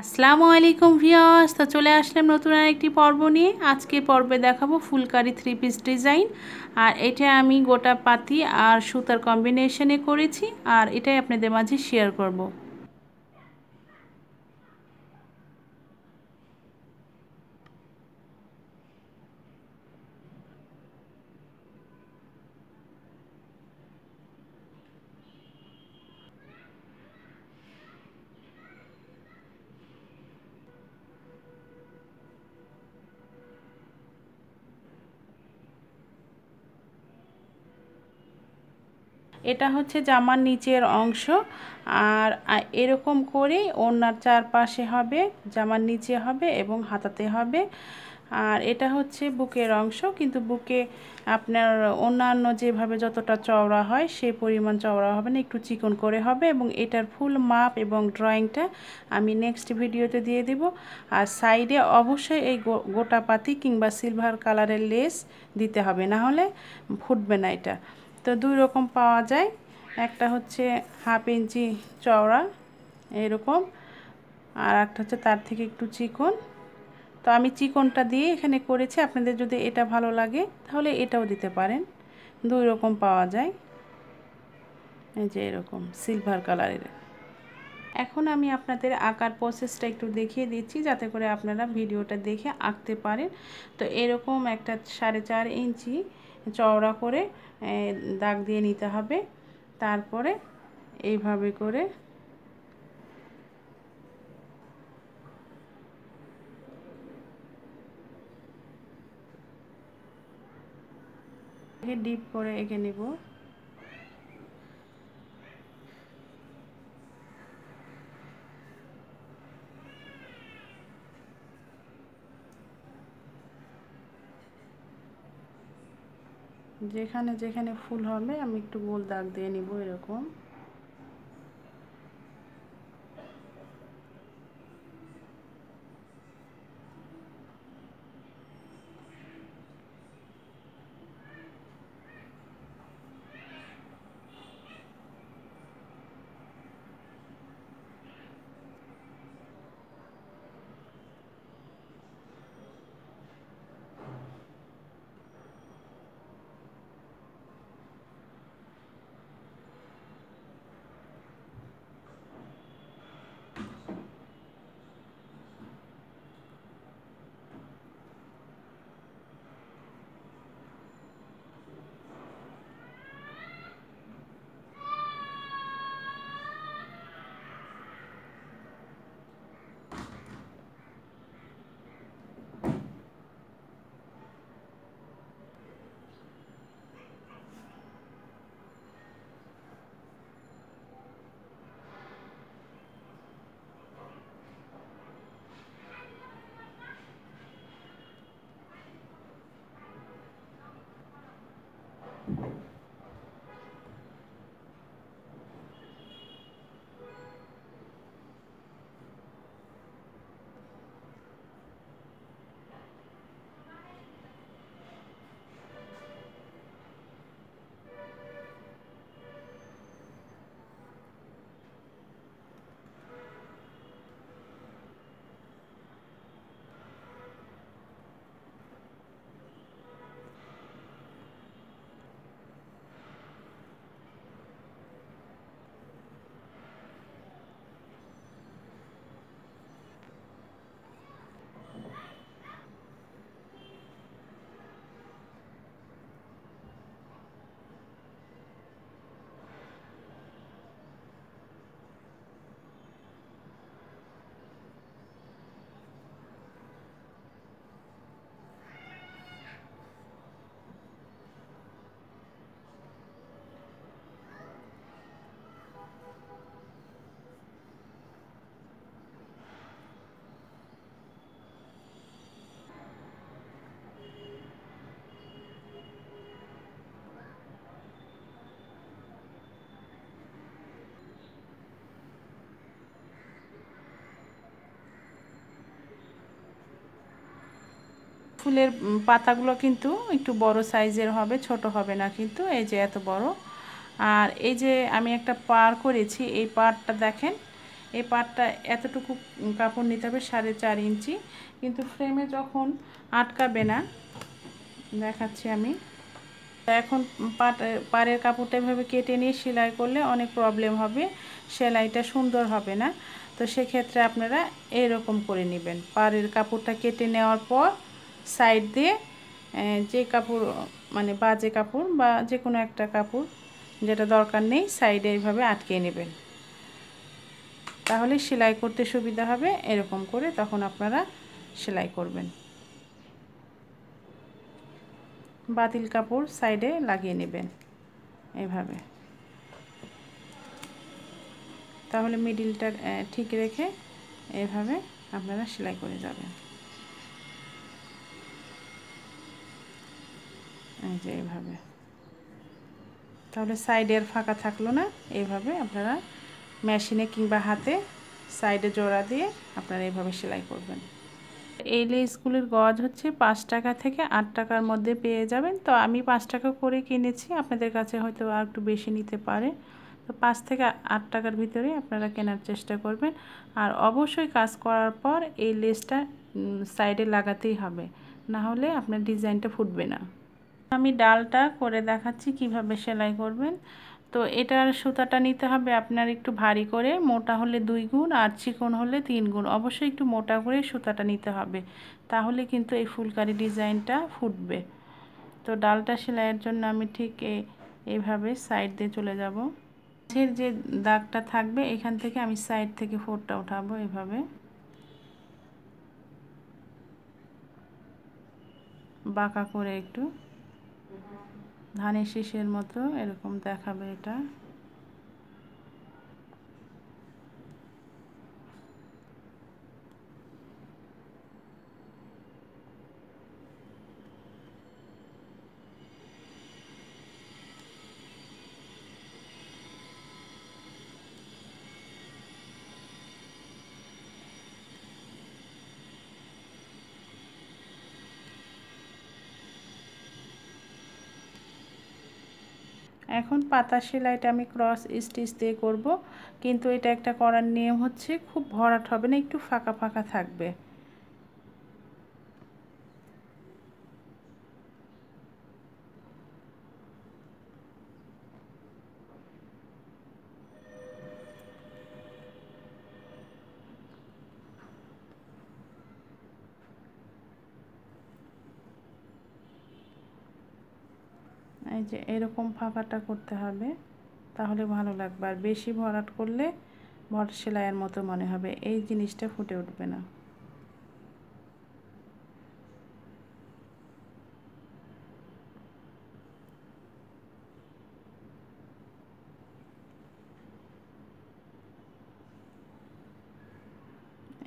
আসসালামু আলাইকুম ভিয়াস তো চলে আসলাম নতুন আরেকটি পর্ব নিয়ে আজকে পর্বে দেখাবো ফুলকারি থ্রি পিস ডিজাইন আর এটা আমি গোটা পাতি আর সুতার কম্বিনেশনে করেছি আর এটাই আপনাদের মাঝে শেয়ার করবো এটা হচ্ছে জামার নিচের অংশ আর এরকম করে ওনার চারপাশে হবে জামার নিচে হবে এবং হাতাতে হবে আর এটা হচ্ছে বুকের অংশ কিন্তু বুকে আপনার অন্যান্য যেভাবে যতটা চওড়া হয় সেই পরিমাণ চওড়া হবে না একটু চিকন করে হবে এবং এটার ফুল মাপ এবং ড্রয়িংটা আমি নেক্সট ভিডিওতে দিয়ে দেব আর সাইডে অবশ্যই এই গোটা পাতি কিংবা সিলভার কালারের লেস দিতে হবে না হলে ফুটবে না এটা তো দুই রকম পাওয়া যায় একটা হচ্ছে হাফ ইঞ্চি চওড়া এরকম আর একটা হচ্ছে তার থেকে একটু চিকন তো আমি চিকনটা দিয়ে এখানে করেছি আপনাদের যদি এটা ভালো লাগে তাহলে এটাও দিতে পারেন দুই রকম পাওয়া যায় এই যে এরকম সিলভার কালারের এখন আমি আপনাদের আঁকার প্রসেসটা একটু দেখিয়ে দিচ্ছি যাতে করে আপনারা ভিডিওটা দেখে আঁকতে পারেন তো এরকম একটা সাড়ে চার ইঞ্চি চওড়া করে দাগ দিয়ে নিতে হবে তারপরে এইভাবে করে ডিপ করে এঁকে নেব যেখানে যেখানে ফুল হবে আমি একটু গোল দাগ দিয়ে নিব এরকম ফুলের পাতাগুলো কিন্তু একটু বড় সাইজের হবে ছোট হবে না কিন্তু এই যে এত বড় আর এই যে আমি একটা পার করেছি এই পারটা দেখেন এই পারটা এতটুকু কাপড় নিতে হবে সাড়ে চার ইঞ্চি কিন্তু ফ্রেমে যখন আটকাবে না দেখাচ্ছি আমি এখন পাট পাড়ের কাপড়টা এভাবে কেটে নিয়ে সেলাই করলে অনেক প্রবলেম হবে সেলাইটা সুন্দর হবে না তো সেক্ষেত্রে আপনারা এরকম করে নেবেন পাড়ের কাপড়টা কেটে নেওয়ার পর সাইড দিয়ে যে কাপড় মানে বাজে কাপড় বা যে কোনো একটা কাপড় যেটা দরকার নেই সাইডে এইভাবে আটকে নেবেন তাহলে সেলাই করতে সুবিধা হবে এরকম করে তখন আপনারা সেলাই করবেন বাতিল কাপড় সাইডে লাগিয়ে নেবেন এভাবে তাহলে মিডিলটা ঠিক রেখে এভাবে আপনারা সেলাই করে যাবেন এই যে এইভাবে তাহলে সাইডের ফাঁকা থাকলো না এইভাবে আপনারা মেশিনে কিংবা হাতে সাইডে জোড়া দিয়ে আপনারা এইভাবে সেলাই করবেন এই লেসগুলির গজ হচ্ছে পাঁচ টাকা থেকে আট টাকার মধ্যে পেয়ে যাবেন তো আমি পাঁচ টাকা করে কিনেছি আপনাদের কাছে হয়তো আর একটু বেশি নিতে পারে তো পাঁচ থেকে আট টাকার ভিতরে আপনারা কেনার চেষ্টা করবেন আর অবশ্যই কাজ করার পর এই লেসটা সাইডে লাগাতেই হবে না হলে আপনার ডিজাইনটা ফুটবে না আমি ডালটা করে দেখাচ্ছি কিভাবে সেলাই করবেন তো এটার সুতাটা নিতে হবে আপনার একটু ভারী করে মোটা হলে দুই গুণ আর চিকন হলে তিন গুণ অবশ্যই একটু মোটা করে সুতাটা নিতে হবে তাহলে কিন্তু এই ফুলকারি ডিজাইনটা ফুটবে তো ডালটা সেলাইয়ের জন্য আমি ঠিক এইভাবে সাইড দিয়ে চলে যাব মাঝের যে দাগটা থাকবে এখান থেকে আমি সাইড থেকে ফোরটা উঠাবো এভাবে বাঁকা করে একটু ধানের শীষের মতো এরকম দেখাবে এটা এখন পাতা সেলাইটা আমি ক্রস স্টিচ দিয়ে করব কিন্তু এটা একটা করার নিয়ম হচ্ছে খুব ভরাট হবে না একটু ফাঁকা ফাঁকা থাকবে যে এরকম ফাঁকাটা করতে হবে তাহলে ভালো লাগবে আর বেশি ভরাট করলে ভর সেলাইয়ের মতো মনে হবে এই জিনিসটা ফুটে উঠবে না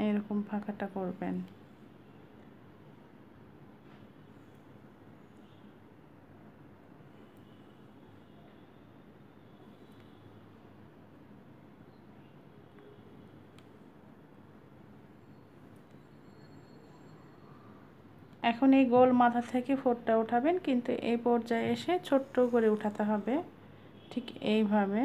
এরকম ফাঁকাটা করবেন এখন এই গোল মাথা থেকে ফোরটা উঠাবেন কিন্তু এই পর্যায়ে এসে ছোট্ট করে উঠাতে হবে ঠিক এইভাবে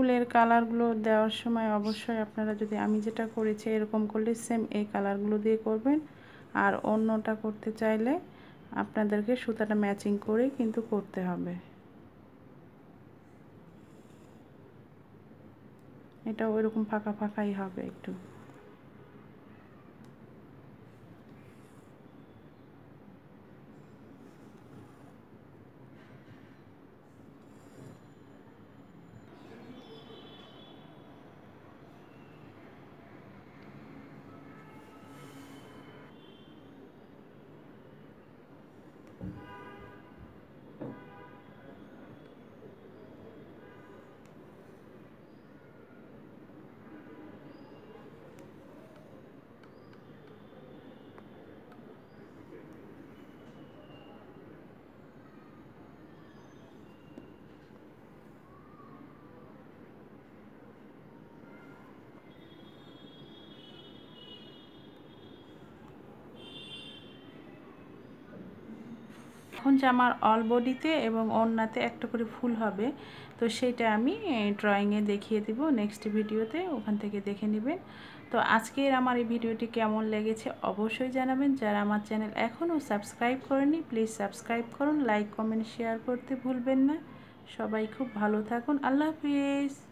ফুলের কালারগুলো দেওয়ার সময় অবশ্যই আপনারা যদি আমি যেটা করেছি এরকম করলে সেম এই কালারগুলো দিয়ে করবেন আর অন্যটা করতে চাইলে আপনাদেরকে সুতাটা ম্যাচিং করে কিন্তু করতে হবে এটা ওইরকম ফাঁকা ফাঁকাই হবে একটু এখন আমার অল বডিতে এবং ওড়নাতে একটা করে ফুল হবে তো সেটা আমি ড্রয়িংয়ে দেখিয়ে দিব নেক্সট ভিডিওতে ওখান থেকে দেখে নেবেন তো আজকের আমার এই ভিডিওটি কেমন লেগেছে অবশ্যই জানাবেন যারা আমার চ্যানেল এখনও সাবস্ক্রাইব করেনি প্লিজ সাবস্ক্রাইব করুন লাইক কমেন্ট শেয়ার করতে ভুলবেন না সবাই খুব ভালো থাকুন আল্লাহ হাফিজ